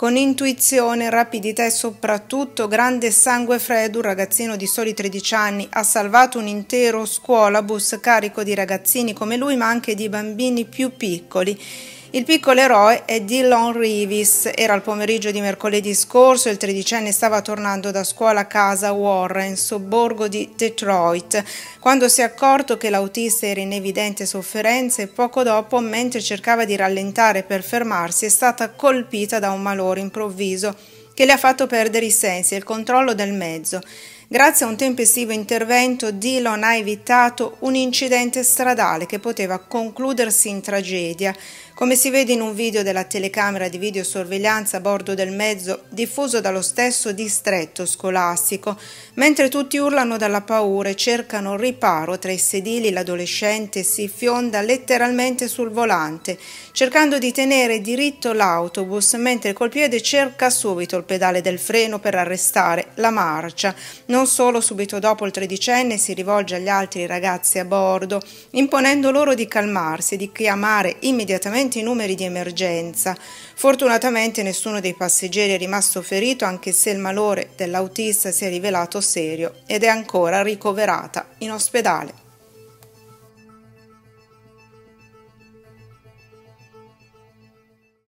Con intuizione, rapidità e soprattutto grande sangue freddo, un ragazzino di soli 13 anni ha salvato un intero scuolabus carico di ragazzini come lui, ma anche di bambini più piccoli il piccolo eroe è Dillon Reeves. Era il pomeriggio di mercoledì scorso il tredicenne stava tornando da scuola a casa Warren, sobborgo di Detroit, quando si è accorto che l'autista era in evidente sofferenza e poco dopo, mentre cercava di rallentare per fermarsi, è stata colpita da un malore improvviso che le ha fatto perdere i sensi e il controllo del mezzo. Grazie a un tempestivo intervento, Dillon ha evitato un incidente stradale che poteva concludersi in tragedia. Come si vede in un video della telecamera di videosorveglianza a bordo del mezzo diffuso dallo stesso distretto scolastico, mentre tutti urlano dalla paura e cercano riparo tra i sedili, l'adolescente si fionda letteralmente sul volante, cercando di tenere diritto l'autobus mentre col piede cerca subito il pedale del freno per arrestare la marcia. Non non solo subito dopo il tredicenne si rivolge agli altri ragazzi a bordo, imponendo loro di calmarsi e di chiamare immediatamente i numeri di emergenza. Fortunatamente nessuno dei passeggeri è rimasto ferito anche se il malore dell'autista si è rivelato serio ed è ancora ricoverata in ospedale.